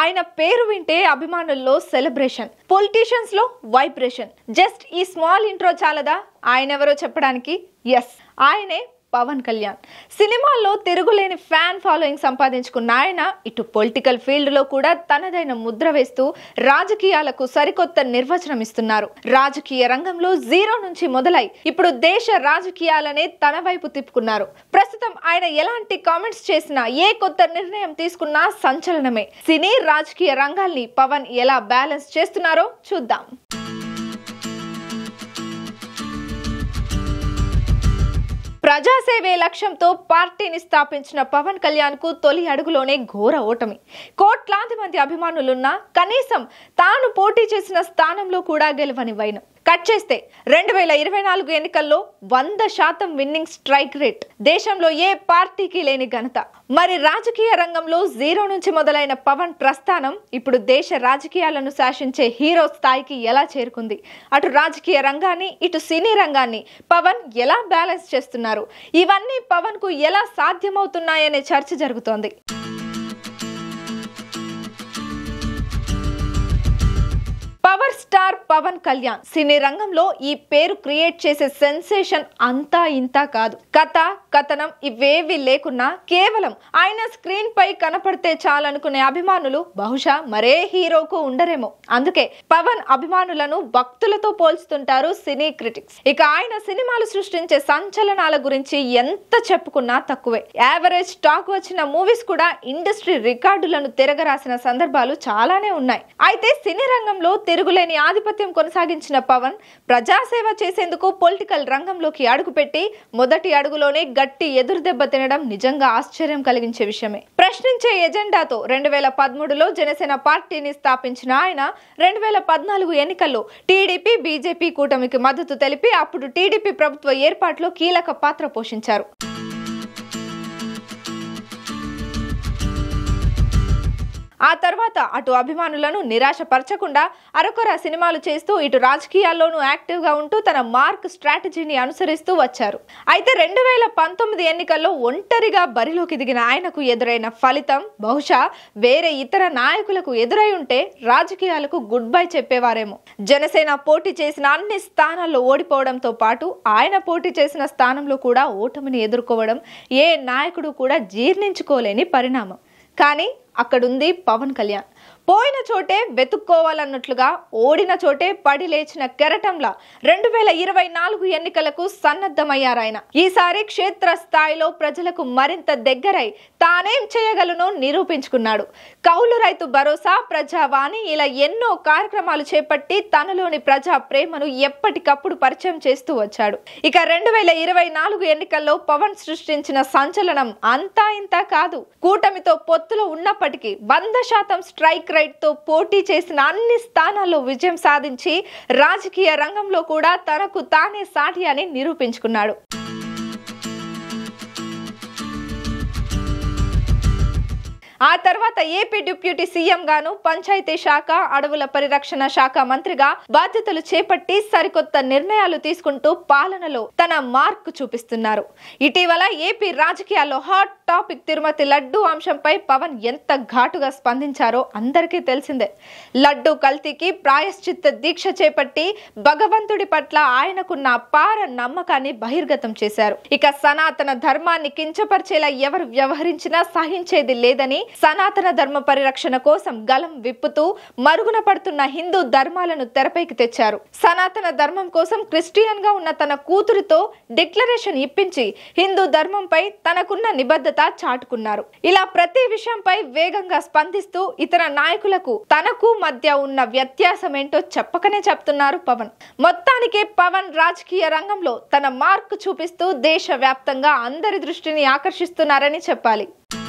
ఆయన పేరు వింటే అభిమానుల్లో సెలబ్రేషన్ పొలిటీషియన్స్ లో వైబ్రేషన్ జస్ట్ ఈ స్మాల్ ఇంట్రో చాలదా ఆయన ఎవరో చెప్పడానికి ఎస్ ఆయనే పవన్ కళ్యాణ్ సినిమాల్లో తిరుగులేని ఫ్యాన్ ఫాలోయింగ్ సంపాదించుకున్న ఆయన ఇటు పొలిటికల్ ఫీల్డ్లో కూడా తనదైన ముద్ర వేస్తూ రాజకీయాలకు సరికొత్త నిర్వచనం ఇస్తున్నారు రాజకీయ రంగంలో జీరో నుంచి మొదలై ఇప్పుడు దేశ రాజకీయాలనే తన వైపు తిప్పుకున్నారు ప్రస్తుతం ఆయన ఎలాంటి కామెంట్స్ చేసినా ఏ కొత్త నిర్ణయం తీసుకున్నా సంచలనమే సినీ రాజకీయ రంగాల్ని పవన్ ఎలా బ్యాలెన్స్ చేస్తున్నారో చూద్దాం ప్రజాసేవే లక్ష్యంతో పార్టీని స్థాపించిన పవన్ కళ్యాణ్ కు తొలి అడుగులోనే ఘోర ఓటమి కోట్లాది మంది అభిమానులున్నా కనీసం తాను పోటీ చేసిన స్థానంలో కూడా గెలవని వైనం కట్ చేస్తే రెండు వేల ఇరవై నాలుగు ఎన్నికల్లో వంద శాతం విన్నింగ్ స్ట్రైక్ రేట్ దేశంలో ఏ పార్టీకి లేని ఘనత మరి రాజకీయ రంగంలో జీరో నుంచి మొదలైన పవన్ ప్రస్థానం ఇప్పుడు దేశ రాజకీయాలను శాసించే హీరో స్థాయికి ఎలా చేరుకుంది అటు రాజకీయ రంగాన్ని ఇటు సినీ రంగాన్ని పవన్ ఎలా బ్యాలెన్స్ చేస్తున్నారు ఇవన్నీ పవన్కు ఎలా సాధ్యమవుతున్నాయనే చర్చ జరుగుతోంది power star Pawan Kalyan cine రంగంలో ఈ పేరు క్రియేట్ చేసే సెన్సేషన్ అంతా ఇంతా కాదు కథ కథనం ఇవేవి లేకున్నా కేవలం ఆయన స్క్రీన్ పై కనపడితే చాలనుకునే అభిమానులు బహుశా మరే హీరోకు ఉండరేమో అందుకే పవన్ అభిమానులను భక్తులతో పోల్చుతుంటారు సినీ క్రిటిక్స్ ఇక ఆయన సినిమాలు సృష్టించే సంచలనాల గురించి ఎంత చెప్పుకున్నా తక్కువే యావరేజ్ టాక్ వచ్చిన మూవీస్ కూడా ఇండస్ట్రీ రికార్డులను తిరగరాసిన సందర్భాలు చాలానే ఉన్నాయి అయితే సినీ రంగంలో తిరుగులేని ఆధిపత్యం కొనసాగించిన పవన్ ప్రజాసేవ చేసేందుకు పొలిటికల్ రంగంలోకి అడుగుపెట్టి మొదటి అడుగులోనే గట్టి ఎదురుదెబ్బ తినడం నిజంగా ఆశ్చర్యం కలిగించే విషయమే ప్రశ్నించే ఎజెండాతో రెండు వేల పదమూడులో జనసేన పార్టీని స్థాపించిన ఆయన రెండు వేల పద్నాలుగు ఎన్నికల్లో టీడీపీ బీజేపీ కూటమికి మద్దతు తెలిపి అప్పుడు టీడీపీ ప్రభుత్వ ఏర్పాటులో కీలక పాత్ర పోషించారు ఆ తర్వాత అటు అభిమానులను నిరాశపరచకుండా అరకొర సినిమాలు చేస్తూ ఇటు రాజకీయాల్లోనూ యాక్టివ్గా ఉంటూ తన మార్క్ స్ట్రాటజీని అనుసరిస్తూ వచ్చారు అయితే రెండు వేల పంతొమ్మిది ఎన్నికల్లో ఒంటరిగా బరిలోకి దిగిన ఆయనకు ఎదురైన ఫలితం బహుశా వేరే ఇతర నాయకులకు ఎదురై ఉంటే రాజకీయాలకు గుడ్ బై చెప్పేవారేమో జనసేన పోటీ చేసిన అన్ని స్థానాల్లో ఓడిపోవడంతో పాటు ఆయన పోటీ చేసిన స్థానంలో కూడా ఓటమిని ఎదుర్కోవడం ఏ నాయకుడు కూడా జీర్ణించుకోలేని పరిణామం కానీ అక్కడుంది పవన్ కళ్యాణ్ పోయిన చోటే వెతుక్కోవాలన్నట్లుగా ఓడిన చోటే పడి లేచిన కెరటంలా రెండు వేల ఇరవై నాలుగు ఎన్నికలకు సన్నద్ధమయ్యారాయన ఈసారి క్షేత్ర స్థాయిలో ప్రజలకు మరింత దగ్గరై తానేం చేయగలను నిరూపించుకున్నాడు కౌలు రైతు భరోసా ప్రజావాణి ఇలా ఎన్నో కార్యక్రమాలు చేపట్టి తనలోని ప్రజా ప్రేమను ఎప్పటికప్పుడు పరిచయం చేస్తూ వచ్చాడు ఇక రెండు వేల ఇరవై నాలుగు ఎన్నికల్లో పవన్ సృష్టించిన సంచలనం అంతా ఇంత కాదు కూటమితో పొత్తులో ఉన్నప్పటికీ వంద శాతం స్ట్రైక్ రైట్ తో పోటీ చేసిన అన్ని స్థానాల్లో విజయం సాధించి రాజకీయ రంగంలో కూడా తనకు తానే సాటి అని నిరూపించుకున్నాడు ఆ తర్వాత ఏపీ డిప్యూటీ గాను పంచాయతీ శాఖ అడవుల పరిరక్షణ శాఖ మంత్రిగా బాధ్యతలు చేపట్టి సరికొత్త నిర్ణయాలు తీసుకుంటూ పాలనలో తన మార్క్ చూపిస్తున్నారు ఇటీవల ఏపీ రాజకీయాల్లో హాట్ టాపిక్ తిరుమతి లడ్డూ అంశంపై పవన్ ఎంత ఘాటుగా స్పందించారో అందరికీ తెలిసిందే లడ్డూ కల్తీకి ప్రాయశ్చిత్త దీక్ష చేపట్టి భగవంతుడి పట్ల ఆయనకున్న అపార నమ్మకాన్ని బహిర్గతం చేశారు ఇక సనాతన ధర్మాన్ని కించపరిచేలా ఎవరు వ్యవహరించినా సహించేది లేదని సనాతన ధర్మ పరిరక్షణ కోసం గలం విప్పుతూ మరుగున పడుతున్న హిందూ ధర్మాలను తెరపైకి తెచ్చారు సనాతన ధర్మం కోసం క్రిస్టియన్ గా ఉన్న తన కూతురితో డిక్లరేషన్ ఇప్పించి హిందూ ధర్మంపై తనకున్న నిబద్ధత చాటుకున్నారు ఇలా ప్రతి విషయంపై వేగంగా స్పందిస్తూ ఇతర నాయకులకు తనకు మధ్య ఉన్న వ్యత్యాసం ఏంటో చెప్పకనే చెప్తున్నారు పవన్ మొత్తానికి పవన్ రాజకీయ రంగంలో తన మార్క్ చూపిస్తూ దేశవ్యాప్తంగా అందరి దృష్టిని ఆకర్షిస్తున్నారని చెప్పాలి